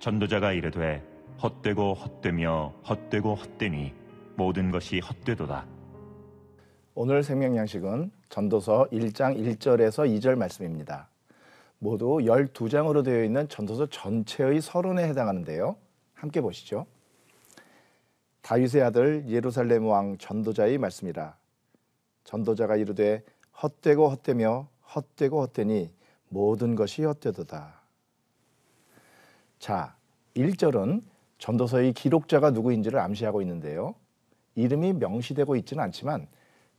전도자가 이르되 헛되고 헛되며 헛되고 헛되니 모든 것이 헛되도다. 오늘 생명양식은 전도서 1장 1절에서 2절 말씀입니다. 모두 12장으로 되어 있는 전도서 전체의 서론에 해당하는데요. 함께 보시죠. 다윗의 아들 예루살렘 왕 전도자의 말씀이라. 전도자가 이르되 헛되고 헛되며 헛되고 헛되니 모든 것이 헛되도다. 자, 1절은 전도서의 기록자가 누구인지를 암시하고 있는데요. 이름이 명시되고 있지는 않지만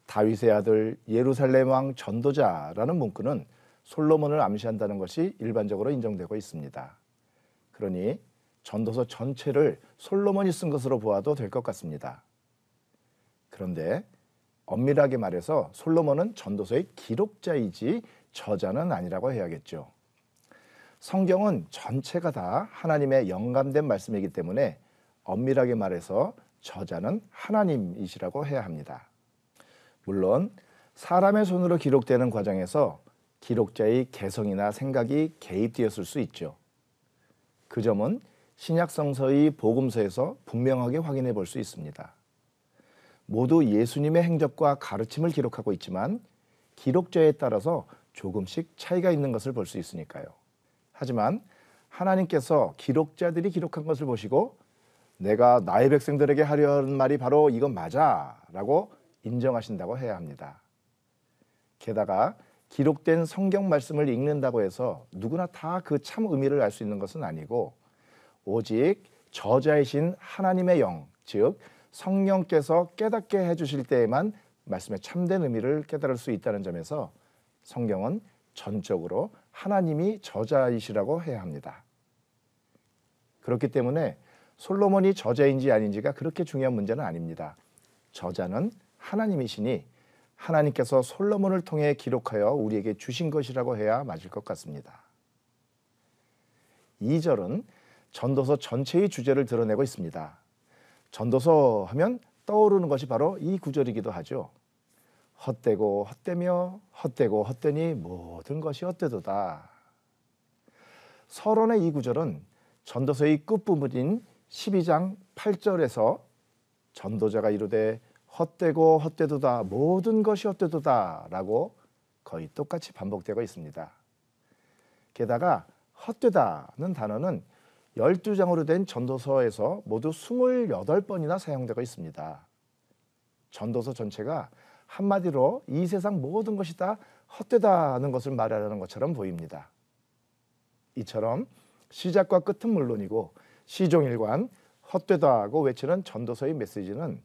다윗의 아들 예루살렘 왕 전도자라는 문구는 솔로몬을 암시한다는 것이 일반적으로 인정되고 있습니다. 그러니 전도서 전체를 솔로몬이 쓴 것으로 보아도 될 것 같습니다. 그런데 엄밀하게 말해서 솔로몬은 전도서의 기록자이지 저자는 아니라고 해야겠죠. 성경은 전체가 다 하나님의 영감된 말씀이기 때문에 엄밀하게 말해서 저자는 하나님이시라고 해야 합니다. 물론 사람의 손으로 기록되는 과정에서 기록자의 개성이나 생각이 개입되었을 수 있죠. 그 점은 신약성서의 복음서에서 분명하게 확인해 볼 수 있습니다. 모두 예수님의 행적과 가르침을 기록하고 있지만 기록자에 따라서 조금씩 차이가 있는 것을 볼 수 있으니까요. 하지만 하나님께서 기록자들이 기록한 것을 보시고 내가 나의 백성들에게 하려는 말이 바로 이건 맞아라고 인정하신다고 해야 합니다. 게다가 기록된 성경 말씀을 읽는다고 해서 누구나 다 그 참 의미를 알 수 있는 것은 아니고 오직 저자이신 하나님의 영, 즉 성령께서 깨닫게 해 주실 때에만 말씀의 참된 의미를 깨달을 수 있다는 점에서 성경은 전적으로 하나님이 저자이시라고 해야 합니다. 그렇기 때문에 솔로몬이 저자인지 아닌지가 그렇게 중요한 문제는 아닙니다. 저자는 하나님이시니 하나님께서 솔로몬을 통해 기록하여 우리에게 주신 것이라고 해야 맞을 것 같습니다. 2절은 전도서 전체의 주제를 드러내고 있습니다. 전도서 하면 떠오르는 것이 바로 이 구절이기도 하죠. 헛되고 헛되며 헛되고 헛되니 모든 것이 헛되도다. 서론의 이 구절은 전도서의 끝부분인 12장 8절에서 전도자가 이르되 헛되고 헛되도다 모든 것이 헛되도다라고 거의 똑같이 반복되고 있습니다. 게다가 헛되다는 단어는 12장으로 된 전도서에서 모두 28번이나 사용되고 있습니다. 전도서 전체가 한마디로 이 세상 모든 것이 다 헛되다는 것을 말하려는 것처럼 보입니다. 이처럼 시작과 끝은 물론이고 시종일관 헛되다고 외치는 전도서의 메시지는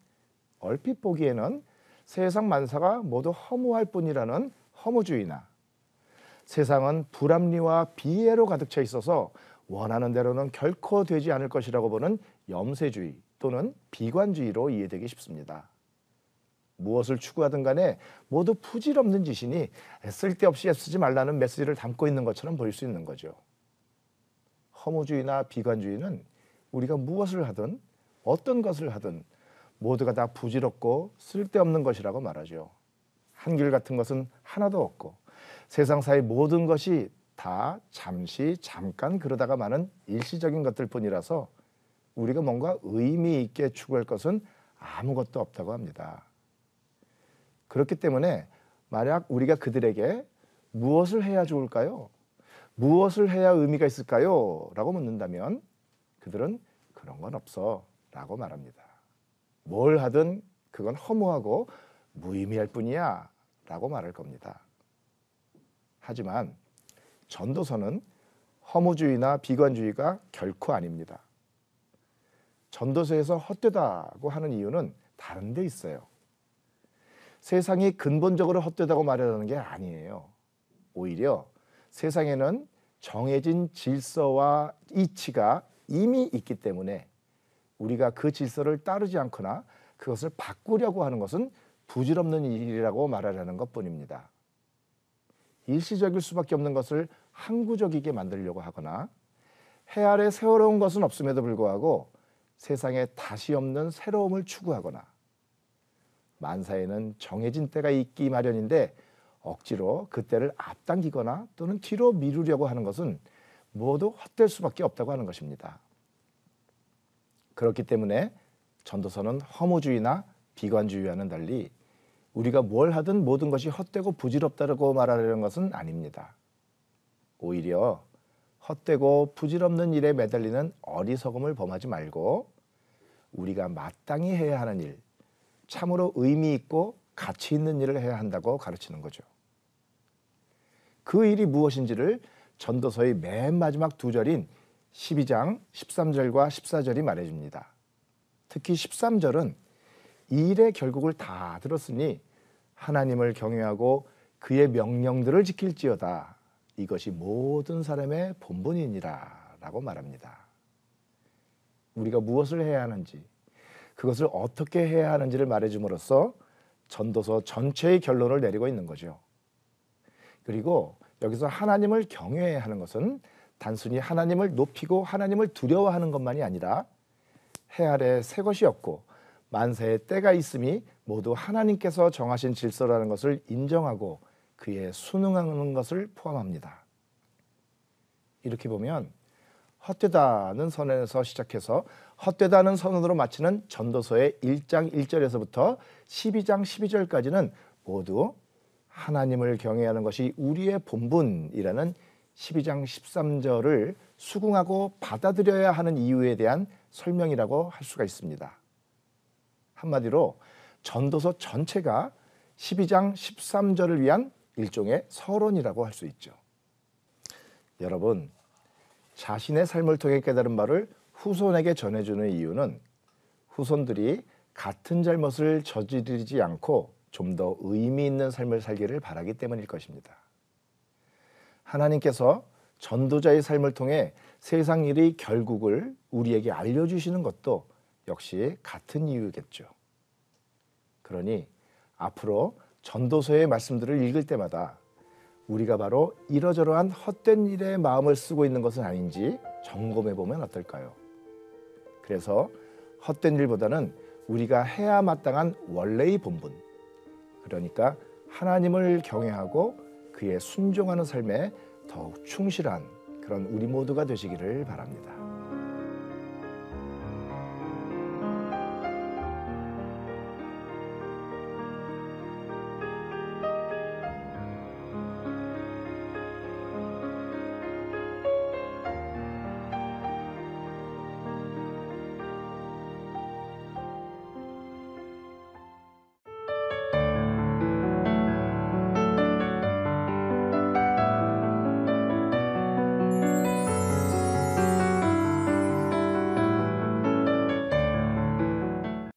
얼핏 보기에는 세상 만사가 모두 허무할 뿐이라는 허무주의나 세상은 불합리와 비애로 가득 차 있어서 원하는 대로는 결코 되지 않을 것이라고 보는 염세주의 또는 비관주의로 이해되기 쉽습니다. 무엇을 추구하든 간에 모두 부질없는 지신이 쓸데없이 애쓰지 말라는 메시지를 담고 있는 것처럼 보일 수 있는 거죠. 허무주의나 비관주의는 우리가 무엇을 하든 어떤 것을 하든 모두가 다 부질없고 쓸데없는 것이라고 말하죠. 한결 같은 것은 하나도 없고 세상사의 모든 것이 다 잠시 잠깐 그러다가 마는 일시적인 것들 뿐이라서 우리가 뭔가 의미 있게 추구할 것은 아무것도 없다고 합니다. 그렇기 때문에 만약 우리가 그들에게 무엇을 해야 좋을까요? 무엇을 해야 의미가 있을까요? 라고 묻는다면 그들은 그런 건 없어 라고 말합니다. 뭘 하든 그건 허무하고 무의미할 뿐이야 라고 말할 겁니다. 하지만 전도서는 허무주의나 비관주의가 결코 아닙니다. 전도서에서 헛되다고 하는 이유는 다른 데 있어요. 세상이 근본적으로 헛되다고 말하는 게 아니에요. 오히려 세상에는 정해진 질서와 이치가 이미 있기 때문에 우리가 그 질서를 따르지 않거나 그것을 바꾸려고 하는 것은 부질없는 일이라고 말하려는 것 뿐입니다. 일시적일 수밖에 없는 것을 항구적이게 만들려고 하거나 해 아래 새로운 것은 없음에도 불구하고 세상에 다시 없는 새로움을 추구하거나 만사에는 정해진 때가 있기 마련인데 억지로 그때를 앞당기거나 또는 뒤로 미루려고 하는 것은 모두 헛될 수밖에 없다고 하는 것입니다. 그렇기 때문에 전도서는 허무주의나 비관주의와는 달리 우리가 뭘 하든 모든 것이 헛되고 부질없다고 말하려는 것은 아닙니다. 오히려 헛되고 부질없는 일에 매달리는 어리석음을 범하지 말고 우리가 마땅히 해야 하는 일, 참으로 의미 있고 가치 있는 일을 해야 한다고 가르치는 거죠. 그 일이 무엇인지를 전도서의 맨 마지막 두 절인 12장 13절과 14절이 말해줍니다. 특히 13절은 이 일의 결국을 다 들었으니 하나님을 경외하고 그의 명령들을 지킬지어다. 이것이 모든 사람의 본분이니라 라고 말합니다. 우리가 무엇을 해야 하는지 그것을 어떻게 해야 하는지를 말해줌으로써 전도서 전체의 결론을 내리고 있는 거죠. 그리고 여기서 하나님을 경외해야 하는 것은 단순히 하나님을 높이고 하나님을 두려워하는 것만이 아니라 해 아래 새 것이 없고 만세의 때가 있음이 모두 하나님께서 정하신 질서라는 것을 인정하고 그에 순응하는 것을 포함합니다. 이렇게 보면 헛되다는 선에서 시작해서 헛되다는 선언으로 마치는 전도서의 1장 1절에서부터 12장 12절까지는 모두 하나님을 경외하는 것이 우리의 본분이라는 12장 13절을 수긍하고 받아들여야 하는 이유에 대한 설명이라고 할 수가 있습니다. 한마디로 전도서 전체가 12장 13절을 위한 일종의 서론이라고 할 수 있죠. 여러분, 자신의 삶을 통해 깨달은 말을 후손에게 전해주는 이유는 후손들이 같은 잘못을 저지르지 않고 좀 더 의미 있는 삶을 살기를 바라기 때문일 것입니다. 하나님께서 전도자의 삶을 통해 세상 일의 결국을 우리에게 알려주시는 것도 역시 같은 이유겠죠. 그러니 앞으로 전도서의 말씀들을 읽을 때마다 우리가 바로 이러저러한 헛된 일에 마음을 쓰고 있는 것은 아닌지 점검해 보면 어떨까요? 그래서 헛된 일보다는 우리가 해야 마땅한 원래의 본분 그러니까 하나님을 경외하고 그에 순종하는 삶에 더욱 충실한 그런 우리 모두가 되시기를 바랍니다.